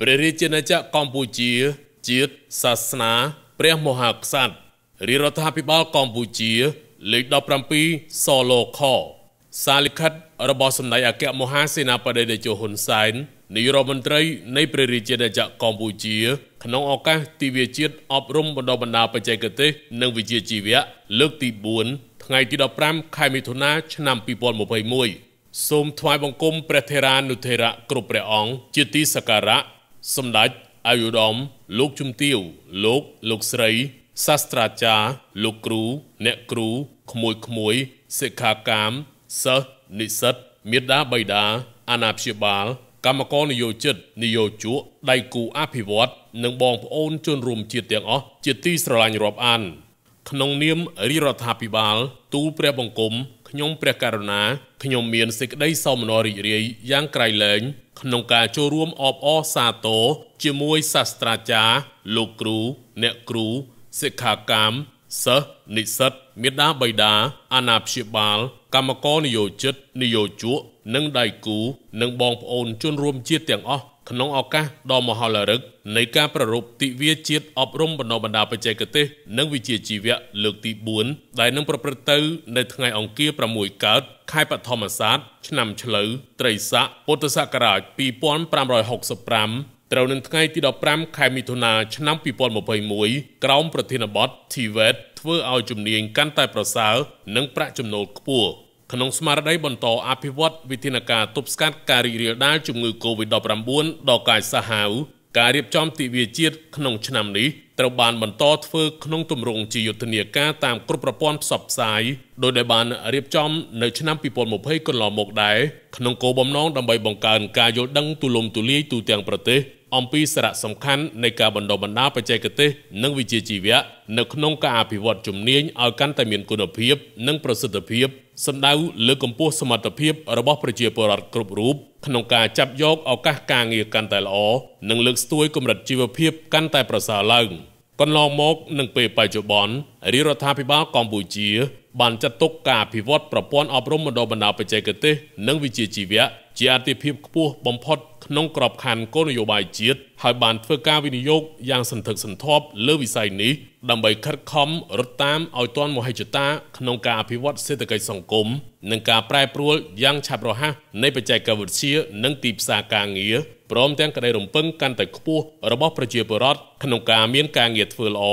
ព្រះរាជាណាចក្រកម្ពុជាជាតិសាសនា ព្រះមហាក្សត្ររាជរដ្ឋាភិបាលកម្ពុជា លេខ17សឡខសារលិខិតរបស់សម្ដេចអគ្គមហាសេនាបតីតេជោហ៊ុនសែននាយរដ្ឋមន្ត្រី នៃព្រះរាជាណាចក្រកម្ពុជា ក្នុងឱកាសទិវាជាតិអប់រំបណ្ដុះបណ្ដាលបច្ចេកទេសនិងវិជ្ជាជីវៈលើកទី4ថ្ងៃទី15ខែមិថុនាឆ្នាំ2021សូមថ្វាយបង្គំព្រះធេរានុធេរៈគ្រប់ព្រះអង្គជាទីសក្ការៈសម្ដេចអាយុដមលោកជំទាវលោកលោកស្រី សាស្ត្រាចារ្យលោកគ្រូអ្នកគ្រូក្មួយក្មួយសិក្ខាកាមសិស្សនិស្សិតមេដាបៃតាអាណាព្យាបាល កម្មករនយោជិតនយោជកដៃគូអភិវឌ្ឍនិងបងប្អូនជនរួមជាតិទាំងអស់ជាទីស្រឡាញ់រាប់អានក្នុងនាមរាជរដ្ឋាភិបាលទូលព្រះបង្គំខ្ញុំព្រះករុណាខ្ញុំមានសេចក្តីសោមនស្សរីករាយយ៉ាងក្រៃលែងក្នុងការចូលរួមអបអរសាទរជាមួយសាស្ត្រាចារ្យលោកគ្រូ អ្នកគ្រូសិក្ខាកាមសិស្សនិស្សិតមេដាបៃតាអាណាព្យាបាល កម្មករនយោជិតនយោជកនិងដៃគូនិងបងប្អូនជនរួមជាតិទាំងអស់ក្នុងឱកាសដ៏មហោឡារឹកនៃការប្រារព្ធទិវាជាតិអប់រំបណ្ដុះបណ្ដាលបច្ចេកទេសនិងវិជ្ជាជីវៈលើកទី4ដែលនឹងប្រព្រឹត្តទៅនៅថ្ងៃអង្គារ6កើតខែបឋមសាទឆ្នាំឆ្លូវត្រីស័កពុទ្ធសករាជ2565ត្រូវនឹងថ្ងៃទី15ខែមិថុនាឆ្នាំ2021ក្រោមប្រធានបទ TVET ធ្វើឲ្យជំនាញកាន់តែប្រសើរនិងប្រាក់ចំណូលខ្ពស់ក្នុងស្មារតីបន្តអភិវឌ្ឍវិធានការទប់ស្កាត់ការរីករាលដាលជំងឺ Covid-19 ដល់កាយសាហាវការរៀបចំទិវាជាតិក្នុងឆ្នាំនេះត្រូវបានបន្តធ្វើក្នុងទម្រង់ជាយុទ្ធនាការតាមគ្រប់ប្រព័ន្ធផ្សព្វផ្សាយដោយដែលបានរៀបចំនៅឆ្នាំ2020កន្លងមកដែរក្នុងគោលបំណងដើម្បីបង្កើនការយល់ដឹងទូលំទូលាយទូទាំងប្រទេស អំពីសារៈសំខាន់នៃការបណ្ដុះបណ្ដាលបច្ចេកទេសនិងវិជ្ជាជីវៈនៅក្នុងការអភិវឌ្ឍជំនាញឲ្យកាន់តែមានគុណភាពនិងប្រសិទ្ធភាពសំដៅលើកម្ពស់សមត្ថភាពរបស់ប្រជាពលរដ្ឋគ្រប់រូបក្នុងការចាប់យកឱកាសការងារកាន់តែល្អនិងលើកស្ទួយកម្រិតជីវភាពកាន់តែប្រសើរឡើងកន្លងមកនឹងពេលបច្ចុប្បន្នរាជរដ្ឋាភិបាលកម្ពុជាបានចាត់ទុកការអភិវឌ្ឍប្រព័ន្ធអប់រំបណ្ដុះបណ្ដាលបច្ចេកទេសនិងវិជ្ជាជីវៈជាអាទិភាពខ្ពស់បំផុតក្នុងក្របខ័ណ្ឌគោលនយោបាយជាតិហើយបានធ្វើការវិនិយោគយ៉ាងសន្ធឹកសន្ធាប់លើវិស័យនេះដើម្បីខិតខំរត់តាមឲ្យទាន់មហិច្ឆតាក្នុងការអភិវឌ្ឍសេដ្ឋកិច្ចសង្គមនិងការប្រែប្រួលយ៉ាងឆាប់រហ័សនៃបច្ចេកវិទ្យានិងទីផ្សារការងារព្រមទាំងក្តីរំពឹងកាន់តែខ្ពស់របស់ប្រជាពលរដ្ឋក្នុងការមានការងារធ្វើល្អ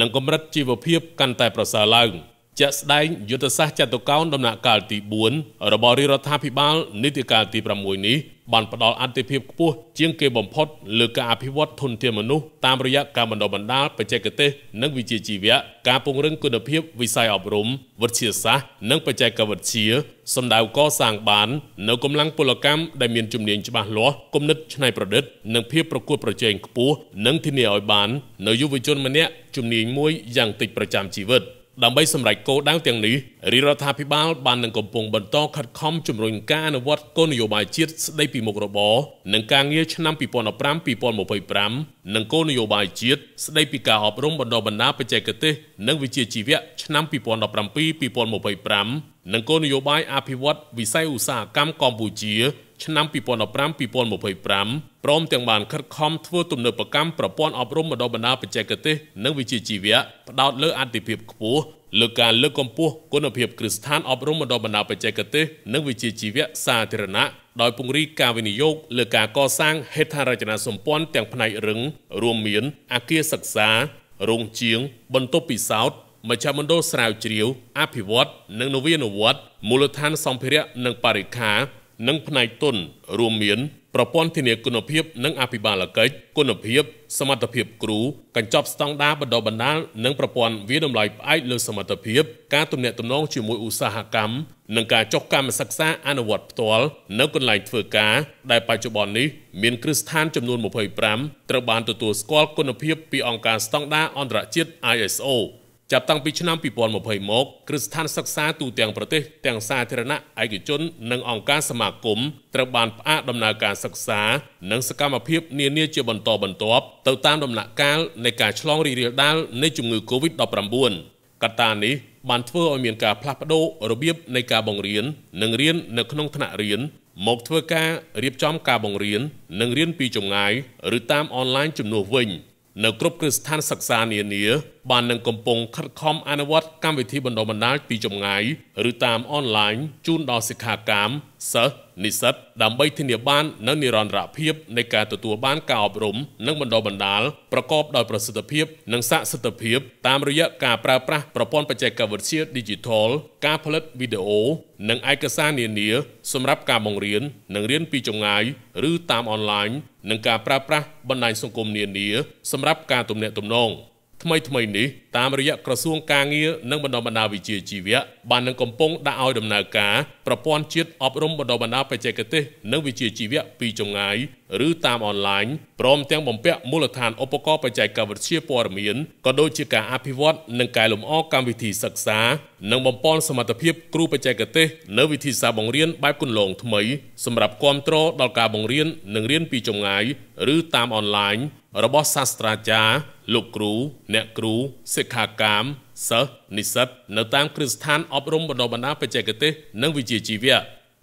និងកម្រិតជីវភាពកាន់តែប្រសើរឡើង។ជាក់ស្ដែងយុទ្ធសាស្ត្រចតុកោណដំណាក់កាលទី4របស់រាជរដ្ឋាភិបាលនីតិកាលទី6នេះបានផ្ដល់អន្តរភាពខ្ពស់ជាងគេបំផុតលើការអភិវឌ្ឍធនធានមនុស្សតាមរយៈការបណ្ដុះបណ្ដាលបច្ចេកទេសនិងវិជ្ជាជីវៈការពង្រឹងគុណភាពវិស័យអប់រំវិទ្យាសាស្ត្រនិងបច្ចេកវិទ្យាសម្ដៅកសាងបាននៅកម្លាំងពលកម្មដែលមានជំនាញច្បាស់លាស់គំនិតច្នៃប្រឌិតនិងភាពប្រកួតប្រជែងខ្ពស់និងធានាឲ្យបាននៅយុវជនម្នាក់ជំនាញមួយយ៉ាងតិចប្រចាំជីវិត។ដើម្បីសម្រេចគោលដៅទាំងនេះរាជរដ្ឋាភិបាល បាននឹងកំពុងបន្តខិតខំជំរុញការអនុវត្តគោលនយោបាយជាតិស្តីពីមុខរបរនិងការងារឆ្នាំ2015-2025និងគោលនយោបាយជាតិស្តីពីការអប់រំបណ្ដុះបណ្ដាលបច្ចេកទេស និងវិជ្ជាជីវៈឆ្នាំ2017-2025និងគោលនយោបាយអភិវឌ្ឍវិស័យឧស្សាហកម្មកម្ពុជាឆ្នាំ2015-2025ព្រមទាំងបានខិតខំធ្វើទំនើបកម្មប្រព័ន្ធអប់រំបណ្ដុះបណ្ដាលបច្ចេកទេសនិងវិជ្ជាជីវៈផ្ដោតលើអតិភិបខ្ពស់លើការលើកកម្ពស់គុណភាពគ្រឹះស្ថានអប់រំបណ្ដុះបណ្ដាលបច្ចេកទេសនិងវិជ្ជាជីវៈសាធារណៈដោយពង្រីកការវិនិយោគលើការកសាងហេដ្ឋារចនាសម្ព័ន្ធទាំងផ្នែករឹងរួមមានអគារសិក្សារោងជាង បន្ទប់ពិសោធន៍មជ្ឈមណ្ឌលស្រាវជ្រាវ អភិវឌ្ឍនិងនវានុវត្តន៍មូលដ្ឋានសម្ភារៈនិងបរិក្ខារនិងផ្នែកទុនរួមមានប្រព័ន្ធធានាគុណភាព និងអភិបាលកិច្ចគុណភាព សមត្ថភាពគ្រូកញ្ចប់ស្តង់ដារបណ្ដុះបណ្ដាលនិងប្រព័ន្ធវាតម្លៃផ្អែកលើសមត្ថភាពការទំនាក់ទំនងជាមួយឧស្សាហកម្មនិងការចុះកម្មសិក្សាអនុវត្តផ្ទាល់នៅកន្លែងធ្វើការដែលបច្ចុប្បន្ននេះមានគ្រឹះស្ថានចំនួន25ត្រូវបានទទួលស្គាល់គុណភាពពីអង្គការស្តង់ដារអន្តរជាតិ ISO ចាប់តាំងពីឆ្នាំ2020មកគ្រឹះស្ថានសិក្សាទូទាំងប្រទេសទាំងសាធារណៈឯកជន និងអង្គការសមាគមត្រូវបានផ្អាកដំណើរការសិក្សា និងសកម្មភាពនានាជាបន្តបន្ទាប់ទៅតាមដំណាក់កាលនៃការឆ្លងរីករាលដាលនៃជំងឺ Covid-19 កត្តានេះបានធ្វើឲ្យមានការផ្លាស់ប្តូររបៀបនៃការបង្រៀននិងរៀននៅក្នុងថ្នាក់រៀនមកធ្វើការរៀបចំការបង្រៀននិងរៀនពីចម្ងាយឬតាមអនឡាញជំនួសវិញ។នៅគ្រប់គ្រឹះស្ថានសិក្សានានា បាននឹងកំពុងខិតខំអនុវត្តកម្មវិធីបណ្ដុះបណ្ដាលពីចម្ងាយឬតាមអនឡាញជូនដល់សិក្ខាកាមសិស្សនិស្សិតដើម្បីធានាបាននូវនិរន្តរភាពនៃការទទួលបានការអប់រំនិងបណ្ដុះបណ្ដាលប្រកបដោយប្រសិទ្ធភាព និងស័ក្តិសិទ្ធិភាពតាមរយៈការប្រើប្រាស់ប្រព័ន្ធបច្ចេកវិទ្យា Digital ការផលិតវីដេអូនិងឯកសារនានា សម្រាប់ការបង្រៀននិងរៀនពីចម្ងាយឬតាមអនឡាញនិងការប្រើប្រាស់បណ្ដាញសង្គមនានាសម្រាប់ការទំនាក់ទំនងថ្មីថ្មីនេះតាមរយៈក្រសួងការងារនិងបណ្ដុះបណ្ដាលវិជ្ជាជីវៈបាននឹងកំពុងដាក់ឲ្យដំណើរការប្រព័ន្ធជាតិអប់រំបណ្ដុះបណ្ដាលបច្ចេកទេសនិងវិជ្ជាជីវៈពីចម្ងាយឬតាមអនឡាញព្រម ទាំងបំពាក់មូលដ្ឋានឧបករណ៍បច្ចេកវិទ្យាព័ត៌មានក៏ដូចជាការអភិវឌ្ឍនិងកែលម្អកម្មវិធីសិក្សា និងបំពេញសមត្ថភាព គ្រូបច្ចេកទេស នៅវិធីសាស្ត្របង្រៀនបែបគន្លងថ្មីសម្រាប់គ្រប់គ្រងដល់ការបង្រៀននិងរៀនពីចម្ងាយឬតាមអនឡាញរបស់សាស្ត្រាចារ្យលោកគ្រូអ្នកគ្រូសិសិក្ខាកាមសិស្សនិស្សិត នៅតាមគ្រឹះស្ថាន អប់រំបណ្ដុះបណ្ដាលបច្ចេកទេស និងវិជ្ជាជីវៈ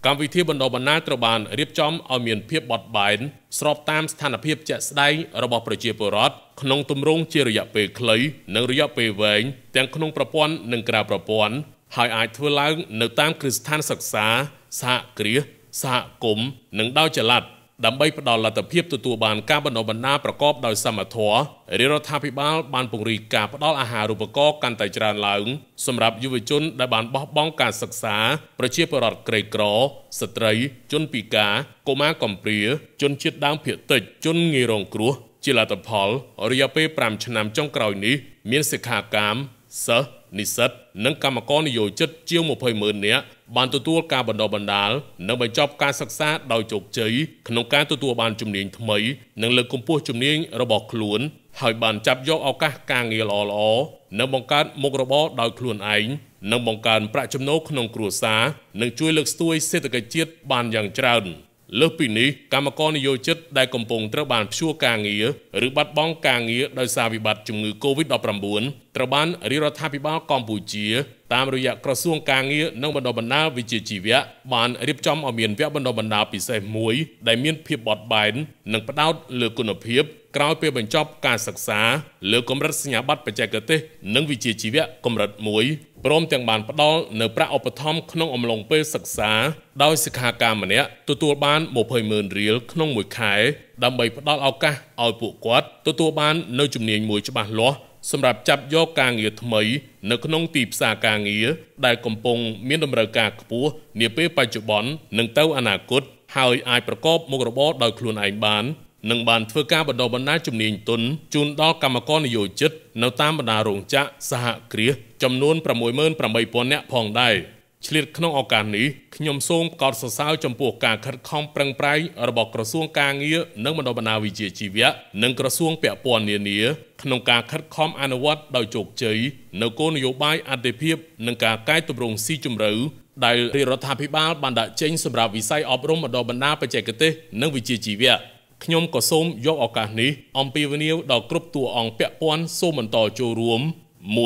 កម្មវិធីបណ្ដុះបណ្ដាលត្រូវបានរៀបចំឲ្យមានភាពបត់បែនស្របតាមស្ថានភាពជាក់ស្ដែងរបស់ប្រជាពលរដ្ឋក្នុងទម្រង់ជារយៈពេលខ្លី និងរយៈពេលវែងទាំងក្នុងប្រព័ន្ធនិងក្រៅប្រព័ន្ធហើយអាចធ្វើឡើង នៅតាមគ្រឹះស្ថានសិក្សាសហគ្រាសសហគមន៍និងដោយចល័តដើម្បីផ្ដល់លទ្ធភាពទទួលបានការបណ្ដុះបណ្ដាលប្រកបដោយសមត្ថភាពរាជរដ្ឋាភិបាលបានពង្រីកការផ្ដល់អាហារូបករណ៍កាន់តែច្រើនឡើងសម្រាប់យុវជនដែលបានបោះបង់ការសិក្សា ប្រជាពលរដ្ឋក្រីក្រស្ត្រីជនពិការកុមារកំព្រាជនជាតិដើមភាគតិចជនងាយរងគ្រោះ ជាលទ្ធផលរយៈពេល5ឆ្នាំចុងក្រោយនេះមានសិក្ខាកាមសិស្សនិស្សិតនិងកម្មករនិយោជិតជាង20,000នាក់បានទទួលការបណ្ដុះបណ្ដាលនិងបញ្ចប់ការសិក្សាដោយជោគជ័យក្នុងការទទួលបានជំនាញថ្មីនិងលើកកម្ពស់ជំនាញរបស់ខ្លួនហើយបានចាប់យកឱកាសការងារល្អៗនិងបង្កើតមុខរបរដោយខ្លួនឯងនិងបង្កើនប្រាក់ចំណូលក្នុងគ្រួសារនិងជួយលើកស្ទួយ សេដ្ឋកិច្ចជាតិបានយ៉ាងច្រើន លើសពីនេះកម្មករនិយោជិតដែលកំពុងត្រូវបានព្យួរការងារឬបាត់បង់ការងារដោយសារវិបត្តិជំងឺ Covid-19 ត្រូវបានរាជរដ្ឋាភិបាលកម្ពុជាតាមរយៈក្រសួងការងារនិងបណ្ដុះបណ្ដាលវិជ្ជាជីវៈបានរៀបចំឲ្យមានវគ្គបណ្ដុះបណ្ដាលពិសេសមួយដែលមានភាពបត់បែននិងផ្ដោតលើគុណភាព ក្រោយពេលបញ្ចប់ការសិក្សាលើកម្រិតសញ្ញាបត្របច្ចេកទេស និងវិជ្ជាជីវៈកម្រិត1ព្រមទាំងបានផ្ដល់នៅប្រាក់ឧបត្ថម្ភក្នុងអំឡុងពេលសិក្សាដោយសិក្ខាកាមម្នាក់ទទួលបាន200,000រៀលក្នុងមួយខែដើម្បីផ្ដល់ឱកាសឲ្យពួកគាត់ទទួលបាននៅជំនាញមួយច្បាស់លាស់សម្រាប់ចាប់យកការងារថ្មីនៅក្នុងទីផ្សារការងារដែលកំពុងមាន តម្រូវការខ្ពស់នាពេលបច្ចុប្បន្ននិងទៅអនាគតហើយអាចប្រកបមុខរបរដោយខ្លួនឯងបាននិងបានធ្វើការបណ្ដុះបណ្ដាលជំនាញទុនជូនដល់កម្មករនិយោជិតនៅតាមបណ្ដារោងចក្រសហគ្រាសចំនួន68000នាក់ផងដែរ។ឆ្លៀតក្នុងឱកាសនេះខ្ញុំសូមកោតសរសើរចំពោះការខិតខំប្រឹងប្រែងរបស់ក្រសួងការងារនិងបណ្ដុះបណ្ដាលវិជ្ជាជីវៈនិងក្រសួងពាក់ព័ន្ធនានា ក្នុងការខិតខំអនុវត្តដោយជោគជ័យនៅគោលនយោបាយអន្តរជាតិនិងការកែតម្រង់ស៊ីជម្រៅដែលរាជរដ្ឋាភិបាលបានដាក់ចេញសម្រាប់វិស័យអប់រំបណ្ដុះបណ្ដាលបច្ចេកទេស និងវិជ្ជាជីវៈខ្ញុំក៏សូមយកឱកាសនេះអំពាវនាវដល់គ្រប់តួអង្គពាក់ព័ន្ធសូមបន្តចូលរួម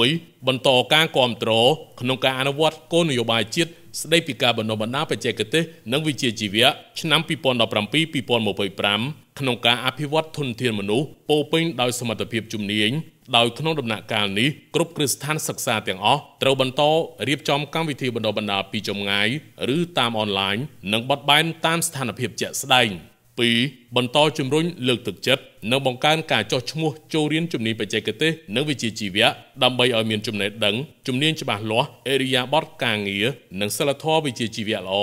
1បន្តការគ្រប់គ្រងក្នុងការអនុវត្តគោលនយោបាយជាតិស្តីពីការបណ្ដុះបណ្ដាលបច្ចេកទេសនិងវិជ្ជាជីវៈឆ្នាំ2017-2025ក្នុងការអភិវឌ្ឍធនធានមនុស្សពោពេញដោយសមត្ថភាពជំនាញដោយក្នុងដំណាក់កាលនេះគ្រប់គ្រឹះស្ថានសិក្សាទាំងអស់ត្រូវបន្តរៀបចំកម្មវិធីបណ្ដុះបណ្ដាលពីចម្ងាយឬតាមអនឡាញនិងបត់បែនតាមស្ថានភាពជាក់ស្ដែង។2បន្តជំរុញលើកទឹកចិត្តនិងបង្កើនការចោះឈ្មោះចូលរៀនជំនាញបច្ចេកទេសនិងវិជ្ជាជីវៈដើម្បីឲ្យមានចំណេះដឹង ជំនាញច្បាស់លាស់អេរិយាបថការងារនិងសិលធម៌វិជ្ជាជីវៈល្អ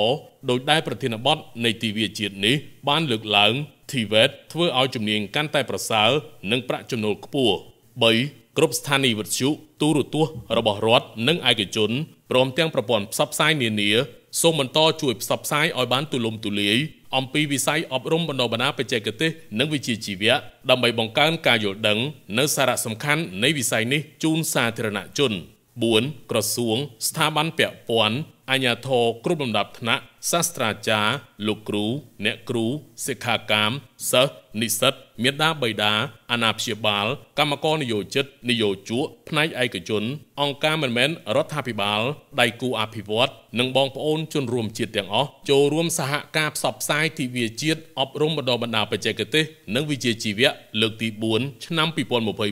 ដោយដែលប្រធានបទនៃទិវាជាតិនេះបានលើកឡើង TVET ធ្វើឲ្យជំនាញកាន់តែ ប្រសើរនិងប្រាក់ចំណូលខ្ពស់3គ្រប់ស្ថានីយវិទ្យុទូរទស្សន៍របស់រដ្ឋនិងឯកជនព្រមទាំងប្រព័ន្ធផ្សព្វផ្សាយនានាសូមបន្តជួយផ្សព្វផ្សាយឲ្យបានទូលំទូលាយអំពីវិស័យអប់រំបណ្ដុះបណ្ដាលបច្ចេកទេស និងវិជ្ជាជីវៈដើម្បីបង្កើនការយល់ដឹងនៅសារៈសំខាន់នៃវិស័យនេះជូនសាធារណជន។4ក្រសួងស្ថាប័នពាក់ព័ន្ធអញ្ញាធរគ្រប់លំដាប់ថ្នាក់សាស្ត្រាចារ្យលោកគ្រូ អ្នកគ្រូសិក្ខាកាមសិស្សនិស្សិតមេដាបៃតាអាណាព្យាបាល កម្មករនយោជិត នយោជកផ្នែកឯកជន អង្គការមិនមែនរដ្ឋាភិបាលដៃគូអភិវឌ្ឍនិងបងប្អូនជនរួមជាតិទាំងអស់ចូលរួមសហការផ្សព្វផ្សាយទិវាជាតិអប់រំបណ្ដុះបណ្ដាលបច្ចេកទេស និងវិជ្ជាជីវៈលើកទី4ឆ្នាំ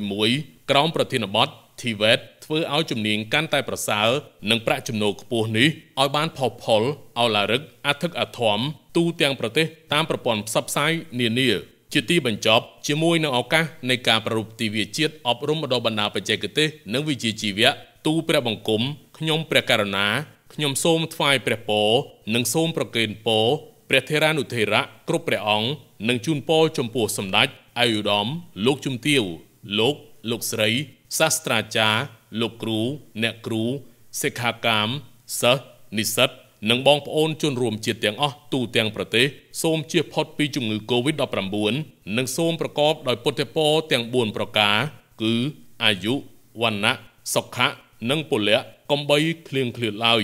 2021ក្រោមប្រធានបទ TVET ធ្វើឲ្យជំនាញកាន់តែប្រសើរនិងប្រាក់ចំណូលខ្ពស់នេះឲ្យបានផុសផុលអលារឹកអធិកអធមទូទាំងប្រទេសតាមប្រព័ន្ធផ្សព្វផ្សាយនានាជាទីបញ្ចប់ជាមួយនឹងឱកាសនៃការប្រពៃទិវាជាតិអប់រំបណ្ដុះបណ្ដាលបច្ចេកទេសនិងវិជ្ជាជីវៈទូព្រះបង្គំខ្ញុំព្រះករុណាខ្ញុំសូមថ្វាយព្រះពរនិងសូមប្រគេនពរព្រះធេរានុធេរៈគ្រប់ព្រះអង្គនិងជូនពរចំពោះសម្ដេចអាយុរ៉មលោកជំទាវលោកលោកស្រីសាស្ត្រាចារ្យលោកគ្រូអ្នកគ្រូសិក្ខាកាមសិស្សនិស្សិតនិងបងប្អូនជនរួមជាតិទាំងអស់ទូទាំងប្រទេសសូមជៀសផុតពីជំងឺ Covid-19 និងសូមប្រកបដោយពុទ្ធិពរទាំង4ប្រការ គឺអាយុវណ្ណៈសុខៈនិងពលៈកំបីគ្លៀងគ្លៀតឡើយ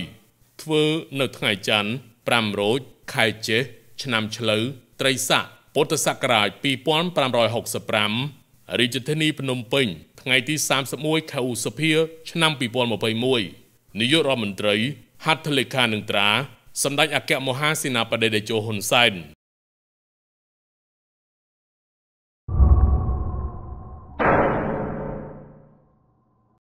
ធ្វើនៅថ្ងៃច័ន្ទ5រោចខែចេះឆ្នាំឆ្លូវត្រីស័កពុទ្ធសករាជ2565រាជធានីភ្នំពេញថ្ងៃទី31ខែឧសភាឆ្នាំ2021នាយករដ្ឋមន្ត្រី ហត្ថលេខានឹងត្រាសម្ដេចអគ្គមហាសេនាបតីតេជោហ៊ុនសែន